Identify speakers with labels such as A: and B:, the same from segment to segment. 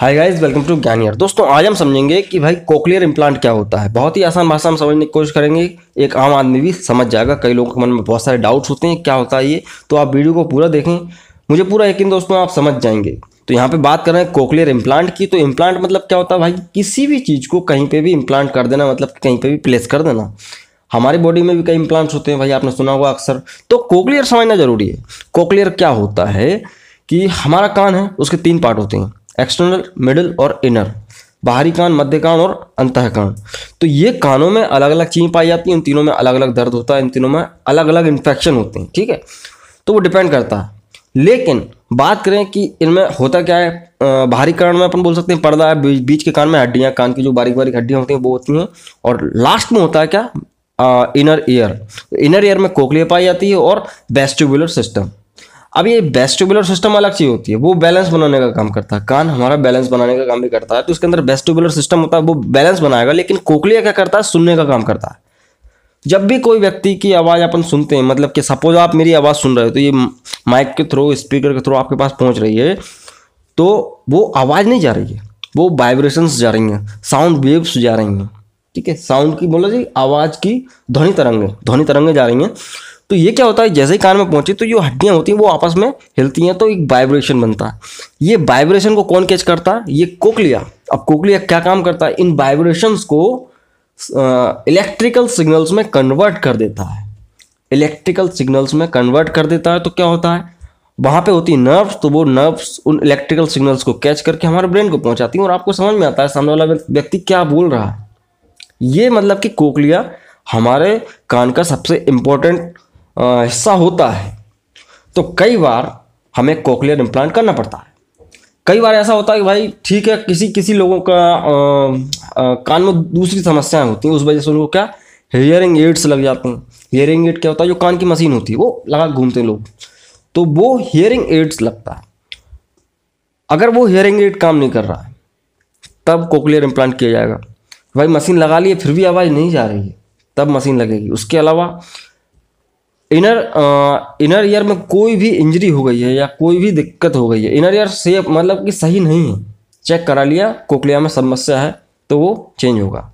A: hi guys welcome to ज्ञानियर दोस्तों आज हम समझेंगे कि भाई कोकलियर इम्प्लांट क्या होता है बहुत ही आसान भाषा हम समझने की कोशिश करेंगे एक आम आदमी भी समझ जाएगा कई लोगों के मन में बहुत सारे डाउट्स होते हैं क्या होता है ये तो आप वीडियो को पूरा देखें मुझे पूरा यकीन दोस्तों आप समझ जाएंगे तो यहाँ पे बात कर रहे हैं कोकलियर इम्प्लांट की तो इम्प्लांट मतलब क्या होता है भाई किसी भी चीज़ को कहीं पर भी इम्प्लांट कर देना मतलब कहीं पर भी प्लेस कर देना हमारी बॉडी में भी कई इम्प्लांट्स होते हैं भाई आपने सुना होगा अक्सर तो कोकलियर समझना जरूरी है कोकलियर क्या होता है कि हमारा कान है उसके तीन पार्ट होते हैं एक्सटर्नल मिडल और इनर बाहरी कान मध्य कान और अंतः कान तो ये कानों में अलग अलग चीज पाई जाती है इन तीनों में अलग अलग दर्द होता है इन तीनों में अलग अलग इन्फेक्शन होते हैं ठीक है तो वो डिपेंड करता है लेकिन बात करें कि इनमें होता क्या है बाहरी कान में अपन बोल सकते हैं पर्दा है बीच के कान में हड्डियाँ कान की जो बारीक बारीक हड्डियाँ होती हैं वो होती हैं और लास्ट में होता है क्या इनर ईयर इनर ईयर में कोकलिया पाई जाती है और वेस्टिबुलर सिस्टम अब ये वेस्टिबुलर सिस्टम अलग चीज़ होती है वो बैलेंस बनाने का काम करता है कान हमारा बैलेंस बनाने का काम भी करता है तो उसके अंदर वेस्टिबुलर सिस्टम होता है वो बैलेंस बनाएगा लेकिन कोकलिया क्या करता है सुनने का काम करता है जब भी कोई व्यक्ति की आवाज़ अपन सुनते हैं मतलब कि सपोज आप मेरी आवाज़ सुन रहे हो तो ये माइक के थ्रू स्पीकर के थ्रू आपके पास पहुँच रही है तो वो आवाज़ नहीं जा रही है वो वाइब्रेशंस जा रही हैं साउंड वेव्स जा रही हैं ठीक है साउंड की बोला जी आवाज़ की ध्वनि तरंगें ध्वनि तरंगें जा रही हैं तो ये क्या होता है जैसे ही कान में पहुंची तो जो हड्डियाँ होती हैं वो आपस में हिलती हैं तो एक वाइब्रेशन बनता है ये वाइब्रेशन को कौन कैच करता है ये कोकलिया अब कोकलिया क्या काम करता है इन वाइब्रेशंस को इलेक्ट्रिकल सिग्नल्स में कन्वर्ट कर देता है इलेक्ट्रिकल सिग्नल्स में कन्वर्ट कर देता है तो क्या होता है वहाँ पे होती नर्व्स तो वो नर्व्स उन इलेक्ट्रिकल सिग्नल्स को कैच करके हमारे ब्रेन को पहुँचाती हैं और आपको समझ में आता है सामने वाला व्यक्ति क्या बोल रहा है ये मतलब कि कोकलिया हमारे कान का सबसे इम्पोर्टेंट हिस्सा होता है तो कई बार हमें कोकलियर इम्प्लांट करना पड़ता है कई बार ऐसा होता है कि भाई ठीक है किसी किसी लोगों का कान में दूसरी समस्याएं होती हैं उस वजह से उनको क्या हेयरिंग एड्स लग जाते हैं हेयरिंग एड क्या होता है जो कान की मशीन होती है वो लगा घूमते हैं लोग तो वो हेयरिंग एड्स लगता है अगर वो हेयरिंग एड काम नहीं कर रहा है तब कोकलियर इम्प्लांट किया जाएगा भाई मशीन लगा लिए फिर भी आवाज़ नहीं जा रही है तब मशीन लगेगी उसके अलावा इनर इनर ईयर में कोई भी इंजरी हो गई है या कोई भी दिक्कत हो गई है इनर ईयर से मतलब कि सही नहीं है चेक करा लिया कोकलिया में समस्या है तो वो चेंज होगा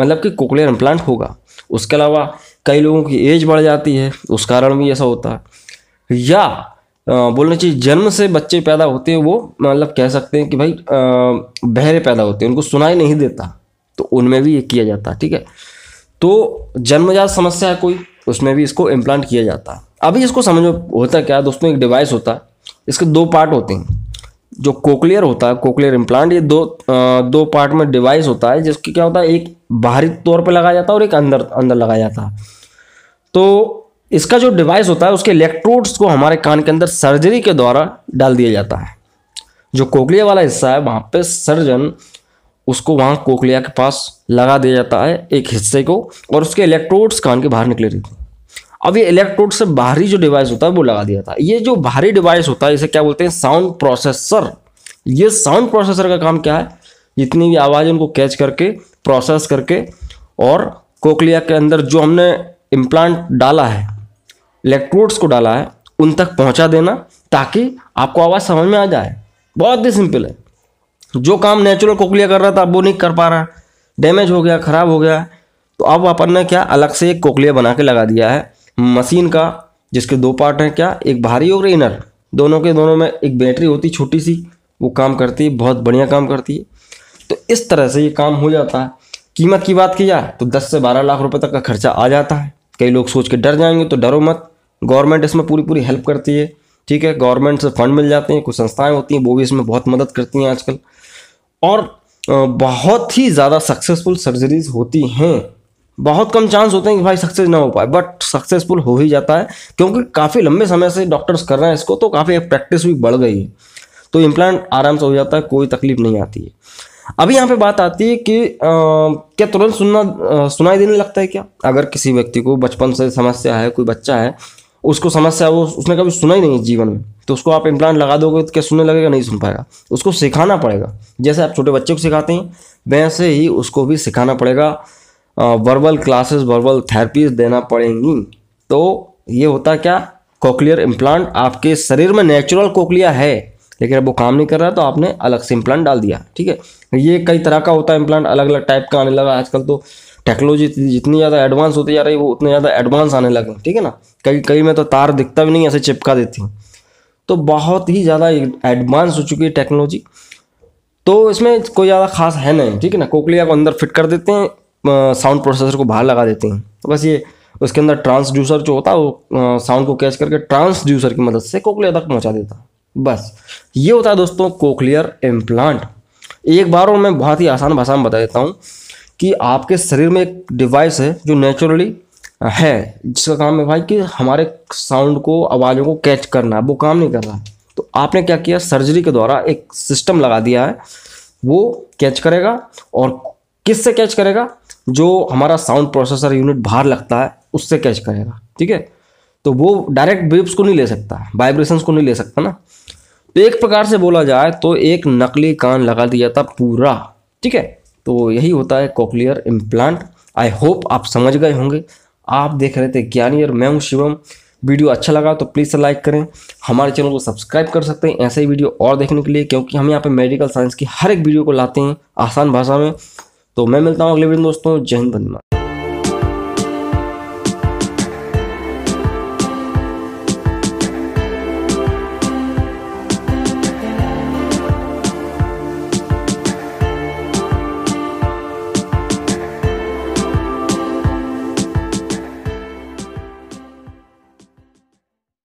A: मतलब कि कोकलियर इम्प्लांट होगा उसके अलावा कई लोगों की एज बढ़ जाती है उस कारण भी ऐसा होता है या बोलना चाहिए जन्म से बच्चे पैदा होते हैं वो मतलब कह सकते हैं कि भाई बहरे पैदा होते हैं उनको सुनाई नहीं देता तो उनमें भी ये किया जाता है ठीक है तो जन्मजात समस्या है कोई उसमें भी इसको इम्प्लांट किया जाता है अभी इसको समझो होता क्या दोस्तों एक डिवाइस होता है इसके दो पार्ट होते हैं जो कोकलियर होता है कोकलियर इम्प्लांट ये दो आ, दो पार्ट में डिवाइस होता है जिसकी क्या होता है एक बाहरी तौर पर लगाया जाता है और एक अंदर अंदर लगाया जाता है तो इसका जो डिवाइस होता है उसके इलेक्ट्रोड्स को हमारे कान के अंदर सर्जरी के द्वारा डाल दिया जाता है जो कोकलिया वाला हिस्सा है वहाँ पे सर्जन उसको वहाँ कोकलिया के पास लगा दिया जाता है एक हिस्से को और उसके इलेक्ट्रोड्स कान के बाहर निकले रहते हैं अब ये इलेक्ट्रोड से बाहरी जो डिवाइस होता है वो लगा दिया था ये जो बाहरी डिवाइस होता है इसे क्या बोलते हैं साउंड प्रोसेसर ये साउंड प्रोसेसर का काम क्या है जितनी भी आवाज़ उनको कैच करके प्रोसेस करके और कोकलिया के अंदर जो हमने इम्प्लांट डाला है इलेक्ट्रोड्स को डाला है उन तक पहुंचा देना ताकि आपको आवाज़ समझ में आ जाए बहुत ही सिंपल है जो काम नेचुरल कोकलिया कर रहा था वो नहीं कर पा रहा डैमेज हो गया ख़राब हो गया तो अब अपन ने क्या अलग से एक कोकलिया बना के लगा दिया है मशीन का जिसके दो पार्ट हैं क्या एक भारी और इनर दोनों के दोनों में एक बैटरी होती छोटी सी वो काम करती है बहुत बढ़िया काम करती है तो इस तरह से ये काम हो जाता है कीमत की बात की जाए तो 10 से 12 लाख रुपए तक का खर्चा आ जाता है कई लोग सोच के डर जाएंगे तो डरो मत गवर्नमेंट इसमें पूरी पूरी हेल्प करती है ठीक है गवर्नमेंट से फंड मिल जाते हैं कुछ संस्थाएं होती हैं वो भी इसमें बहुत मदद करती हैं आजकल और बहुत ही ज़्यादा सक्सेसफुल सर्जरीज होती हैं बहुत कम चांस होते हैं कि भाई सक्सेस ना हो पाए बट सक्सेसफुल हो ही जाता है क्योंकि काफ़ी लंबे समय से डॉक्टर्स कर रहे हैं इसको तो काफ़ी प्रैक्टिस भी बढ़ गई है तो इम्प्लांट आराम से हो जाता है कोई तकलीफ नहीं आती है अभी यहाँ पे बात आती है कि आ, क्या तुरंत सुनना सुनाई देने लगता है क्या अगर किसी व्यक्ति को बचपन से समस्या है कोई बच्चा है उसको समस्या वो उसने कभी सुना ही नहीं जीवन में तो उसको आप इम्प्लांट लगा दोगे तो क्या सुनने लगेगा नहीं सुन पाएगा उसको सिखाना पड़ेगा जैसे आप छोटे बच्चे को सिखाते हैं वैसे ही उसको भी सिखाना पड़ेगा वर्बल क्लासेस वर्बल थेरेपीज देना पड़ेंगी तो ये होता क्या कोकलियर इम्प्लांट आपके शरीर में नेचुरल कोकलिया है लेकिन अब वो काम नहीं कर रहा तो आपने अलग से इम्प्लांट डाल दिया ठीक है ये कई तरह का होता है इम्प्लांट अलग अलग टाइप का आने लगा आजकल तो टेक्नोलॉजी जितनी ज़्यादा एडवांस होती जा रही है वो उतने ज़्यादा एडवांस आने लगे ठीक है ना कई कई में तो तार दिखता भी नहीं ऐसे चिपका देती तो बहुत ही ज़्यादा एडवांस हो चुकी है टेक्नोलॉजी तो इसमें कोई ज़्यादा खास है नहीं ठीक है ना कोकलिया को अंदर फिट कर देते हैं साउंड प्रोसेसर को बाहर लगा देती हैं तो बस ये उसके अंदर ट्रांसड्यूसर जो होता है वो साउंड को कैच करके ट्रांसड्यूसर की मदद से कोकलियर तक पहुँचा देता बस ये होता है दोस्तों कोकलियर इम्प्लांट एक बार और मैं बहुत ही आसान भाषा में बता देता हूँ कि आपके शरीर में एक डिवाइस है जो नेचुरली है जिसका काम है भाई कि हमारे साउंड को आवाज़ों को कैच करना वो काम नहीं कर रहा तो आपने क्या किया सर्जरी के द्वारा एक सिस्टम लगा दिया है वो कैच करेगा और किससे कैच करेगा जो हमारा साउंड प्रोसेसर यूनिट बाहर लगता है उससे कैच करेगा ठीक है तो वो डायरेक्ट वेव्स को नहीं ले सकता वाइब्रेशंस को नहीं ले सकता ना तो एक प्रकार से बोला जाए तो एक नकली कान लगा दिया था पूरा ठीक है तो यही होता है कॉकलियर इम्प्लांट आई होप आप समझ गए होंगे आप देख रहे थे ज्ञानी और मैं हूँ शिवम वीडियो अच्छा लगा तो प्लीज़ लाइक करें हमारे चैनल को सब्सक्राइब कर सकते हैं ऐसे ही वीडियो और देखने के लिए क्योंकि हम यहाँ पे मेडिकल साइंस की हर एक वीडियो को लाते हैं आसान भाषा में तो मैं मिलता हूँ अगले वीडियो दोस्तों जय हिंद बंदमा